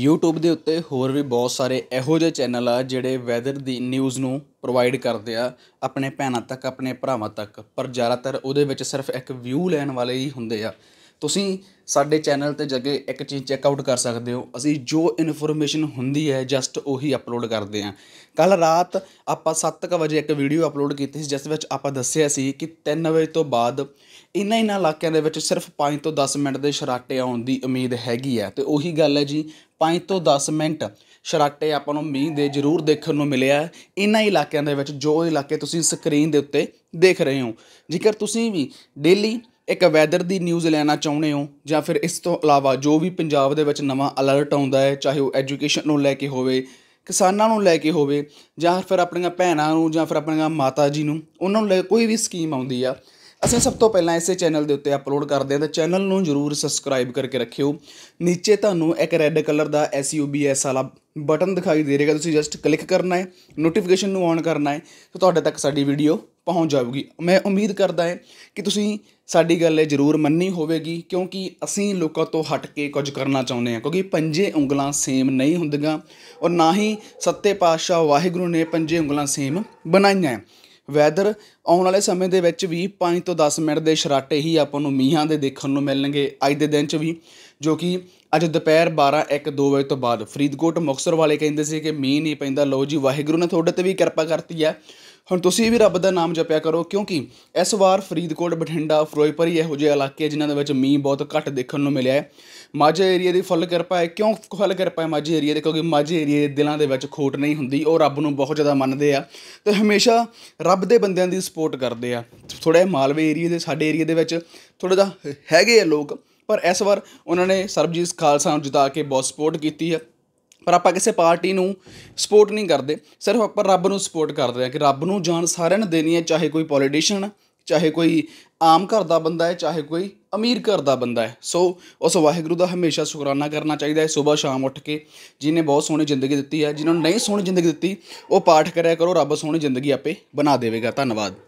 YouTube ਦੇ ਉੱਤੇ ਹੋਰ ਵੀ ਬਹੁਤ ਸਾਰੇ ਇਹੋ ਜਿਹੇ ਚੈਨਲ ਆ ਜਿਹੜੇ ਵੈਦਰ ਦੀ ਨਿਊਜ਼ ਨੂੰ ਪ੍ਰੋਵਾਈਡ ਕਰਦੇ ਆ ਆਪਣੇ ਭੈਣਾਂ ਤੱਕ ਆਪਣੇ ਭਰਾਵਾਂ ਤੱਕ ਪਰ ਜ਼ਿਆਦਾਤਰ ਉਹਦੇ ਵਿੱਚ ਸਿਰਫ ਇੱਕ ਵਿਊ ਲੈਣ ਵਾਲੇ ਹੀ ਹੁੰਦੇ ਆ ਤੁਸੀਂ ਸਾਡੇ ਚੈਨਲ 'ਤੇ ਜਗੇ ਇੱਕ ਚੀਜ਼ ਚੈੱਕ ਆਊਟ ਕਰ ਸਕਦੇ ਹੋ ਅਸੀਂ ਜੋ ਇਨਫੋਰਮੇਸ਼ਨ ਹੁੰਦੀ ਹੈ ਜਸਟ ਉਹੀ ਅਪਲੋਡ ਕਰਦੇ ਆ ਕੱਲ ਰਾਤ ਆਪਾਂ 7:00 ਵਜੇ ਇੱਕ ਵੀਡੀਓ ਅਪਲੋਡ ਕੀਤੀ ਸੀ ਜਿਸ ਵਿੱਚ ਆਪਾਂ ਦੱਸਿਆ ਸੀ ਕਿ 3 ਵਜੇ ਤੋਂ ਬਾਅਦ ਇਨ੍ਹਾਂ ਇਨ੍ਹਾਂ ਇਲਾਕਿਆਂ ਦੇ ਵਿੱਚ ਸਿਰਫ 5 ਤੋਂ 10 ਮਿੰਟ ਦੇ ਸ਼ਰਾਟੇ ਆਉਣ ਦੀ ਉਮੀਦ ਹੈਗੀ ਹੈ ਤੇ ਉਹੀ ਗੱਲ ਹੈ ਜੀ 5 ਤੋਂ 10 ਮਿੰਟ ਸ਼ਰਾਟੇ ਆਪਾਂ ਨੂੰ ਮੀਂਹ ਦੇ ਜ਼ਰੂਰ ਦੇਖਣ ਨੂੰ ਮਿਲਿਆ ਇਨ੍ਹਾਂ ਇਲਾਕਿਆਂ ਦੇ ਵਿੱਚ ਜੋ ਇਲਾਕੇ ਤੁਸੀਂ ਸਕਰੀਨ ਦੇ ਉੱਤੇ ਦੇਖ ਰਹੇ ਹੋ ਜੇਕਰ ਤੁਸੀਂ ਵੀ ਡੇਲੀ ਇੱਕ ਵੈਦਰ ਦੀ ਨਿਊਜ਼ ਲੈਣਾ ਚਾਹੁੰਦੇ ਹੋ ਜਾਂ ਫਿਰ ਇਸ ਤੋਂ ਇਲਾਵਾ ਜੋ ਵੀ ਪੰਜਾਬ ਦੇ ਵਿੱਚ ਨਵਾਂ ਅਲਰਟ ਆਉਂਦਾ ਹੈ ਚਾਹੇ ਉਹ ਐਜੂਕੇਸ਼ਨ ਨੂੰ ਲੈ ਕੇ ਹੋਵੇ ਕਿਸਾਨਾਂ ਨੂੰ ਲੈ ਕੇ ਹੋਵੇ ਜਾਂ ਫਿਰ ਆਪਣੀਆਂ ਭੈਣਾਂ ਨੂੰ ਜਾਂ ਫਿਰ ਆਪਣੀਆਂ ਮਾਤਾ ਜੀ ਨੂੰ ਉਹਨਾਂ ਨੂੰ ਲੈ ਕੋਈ ਵੀ ਸਕੀਮ ਆਉਂਦੀ ਆ ਅਸੀਂ ਸਭ ਤੋਂ ਪਹਿਲਾਂ ਇਸੇ ਚੈਨਲ ਦੇ ਉੱਤੇ ਅਪਲੋਡ ਕਰਦੇ ਹਾਂ ਤਾਂ ਚੈਨਲ ਨੂੰ ਜਰੂਰ ਸਬਸਕ੍ਰਾਈਬ ਕਰਕੇ ਰੱਖਿਓ ਨੀਚੇ ਤੁਹਾਨੂੰ ਇੱਕ ਰੈੱਡ ਕਲਰ ਦਾ SUBS ਵਾਲਾ ਬਟਨ ਦਿਖਾਈ ਦੇ ਰਿਹਾ ਤੁਸੀਂ ਜਸਟ ਕਲਿੱਕ ਕਰਨਾ ਹੈ ਨੋਟੀਫਿਕੇਸ਼ਨ ਨੂੰ ਔਨ ਕਰਨਾ ਹੈ ਤਾਂ ਤੁਹਾਡੇ ਤੱਕ ਸਾਡੀ ਵੀਡੀਓ ਪਹੁੰਚ ਜਾਊਗੀ ਮੈਂ ਉਮੀਦ ਕਰਦਾ ਹਾਂ ਕਿ ਤੁਸੀਂ ਸਾਡੀ ਗੱਲ ਇਹ ਜ਼ਰੂਰ ਮੰਨੀ ਹੋਵੇਗੀ ਕਿਉਂਕਿ ਅਸੀਂ ਲੋਕਾਂ ਤੋਂ ਹਟ ਕੇ ਕੁਝ ਕਰਨਾ ਚਾਹੁੰਦੇ ਹਾਂ ਕਿਉਂਕਿ ਪੰਜੇ ਉਂਗਲਾਂ ਸੇਮ ਨਹੀਂ ਹੁੰਦੀਆਂ ਔਰ ਨਾ ਹੀ ਸੱਤੇ ਪਾਤਸ਼ਾਹ ਵਾਹਿਗੁਰੂ ਨੇ ਪੰਜੇ ਉਂਗਲਾਂ ਸੇਮ ਬਣਾਈਆਂ ਵੈਦਰ ਆਉਣ ਵਾਲੇ ਸਮੇਂ ਦੇ ਵਿੱਚ ਵੀ 5 ਤੋਂ 10 ਮਿੰਟ ਦੇ ਸ਼ਰਾਟੇ ਹੀ ਆਪਾਂ ਨੂੰ ਮੀਂਹਾਂ ਦੇ ਦੇਖਣ ਨੂੰ ਮਿਲਣਗੇ ਅੱਜ ਦੇ ਦਿਨ 'ਚ ਵੀ ਜੋ ਕਿ ਅੱਜ ਦੁਪਹਿਰ 12 1 2 ਵਜੇ ਤੋਂ ਬਾਅਦ ਫਰੀਦਕੋਟ ਮੁਕਸਰ ਵਾਲੇ ਕਹਿੰਦੇ ਸੀ ਕਿ ਮੀਂਹ ਨਹੀਂ ਪੈਂਦਾ ਲੋ ਜੀ ਵਾਹਿਗੁਰੂ ਨੇ ਤੁਹਾਡੇ ਤੇ ਵੀ ਕਿਰਪਾ ਕਰਤੀ ਹੈ ਹੁਣ ਤੁਸੀਂ ਵੀ ਰੱਬ ਦਾ ਨਾਮ ਜਪਿਆ ਕਰੋ ਕਿਉਂਕਿ ਇਸ ਵਾਰ ਫਰੀਦਕੋਟ ਬਠਿੰਡਾ ਫਿਰੋਜ਼ਪੁਰ ਇਹ ਇਹੋ ਜੇ ਇਲਾਕੇ ਜਿਨ੍ਹਾਂ ਦੇ ਵਿੱਚ ਮੀਂਹ ਬਹੁਤ ਘੱਟ ਦੇਖਣ ਨੂੰ ਮਿਲਿਆ ਹੈ ਮਾਝਾ ਏਰੀਆ ਦੀ ਫੁੱਲ ਕਿਰਪਾ ਹੈ ਕਿਉਂ ਫੁੱਲ ਕਿਰਪਾ ਹੈ ਮਾਝੇ ਏਰੀਆ ਦੇ ਕਿਉਂਕਿ ਮਾਝੇ ਏਰੀਆ ਦੇ ਦਿਲਾਂ ਦੇ ਵਿੱਚ ਖੋਟ ਨਹੀਂ ਹੁੰਦੀ ਉਹ ਰੱਬ ਨੂੰ ਬਹੁਤ ਜ਼ਿਆਦਾ ਮੰਨਦੇ ਆ ਤੇ ਹਮੇਸ਼ਾ ਰੱਬ ਦੇ ਬੰਦਿਆਂ ਦੀ ਸਪੋਰਟ ਕਰਦੇ ਆ ਥੋੜਾ ਮਾਲਵੇ ਏਰੀਆ ਦੇ ਸਾਡੇ ਏਰੀਆ ਦੇ ਵਿੱਚ ਥੋੜਾ ਜਿਹਾ ਹੈਗੇ ਆ ਲੋਕ ਪਰ ਇਸ ਵਾਰ ਉਹਨਾਂ ਨੇ ਸਰਬਜੀਤ ਖਾਲਸਾ ਨੂੰ ਜਿਤਾ ਕੇ ਬਹੁਤ ਸਪੋਰਟ ਕੀਤੀ ਹੈ ਪਰ ਆਪਾਂ ਕਿਸੇ ਪਾਰਟੀ ਨੂੰ ਸਪੋਰਟ ਨਹੀਂ ਕਰਦੇ ਸਿਰਫ ਆਪਾਂ ਰੱਬ ਨੂੰ ਸਪੋਰਟ ਕਰਦੇ ਆ ਕਿ ਰੱਬ ਨੂੰ ਜਾਨ ਸਾਰਿਆਂ ਨੂੰ ਦੇਣੀ ਹੈ ਚਾਹੇ ਕੋਈ ਪੋਲੀਟੀਸ਼ੀਅਨ ਚਾਹੇ ਕੋਈ ਆਮ ਘਰ ਦਾ ਬੰਦਾ ਹੈ ਚਾਹੇ ਕੋਈ ਅਮੀਰ ਘਰ ਦਾ ਬੰਦਾ ਹੈ ਸੋ ਉਸ ਵਾਹਿਗੁਰੂ ਦਾ ਹਮੇਸ਼ਾ ਸ਼ੁਕਰਾਨਾ ਕਰਨਾ ਚਾਹੀਦਾ ਹੈ ਸਵੇਰ ਸ਼ਾਮ ਉੱਠ ਕੇ ਜਿਨੇ ਬਹੁਤ ਸੋਹਣੀ ਜ਼ਿੰਦਗੀ ਦਿੱਤੀ ਹੈ ਜਿਨ੍ਹਾਂ ਨੂੰ ਨਹੀਂ ਸੋਹਣੀ ਜ਼ਿੰਦਗੀ ਦਿੱਤੀ ਉਹ ਪਾਠ ਕਰਿਆ ਕਰੋ ਰੱਬ ਸੋਹਣੀ ਜ਼ਿੰਦਗੀ ਆਪੇ ਬਣਾ ਦੇਵੇਗਾ ਧੰਨਵਾਦ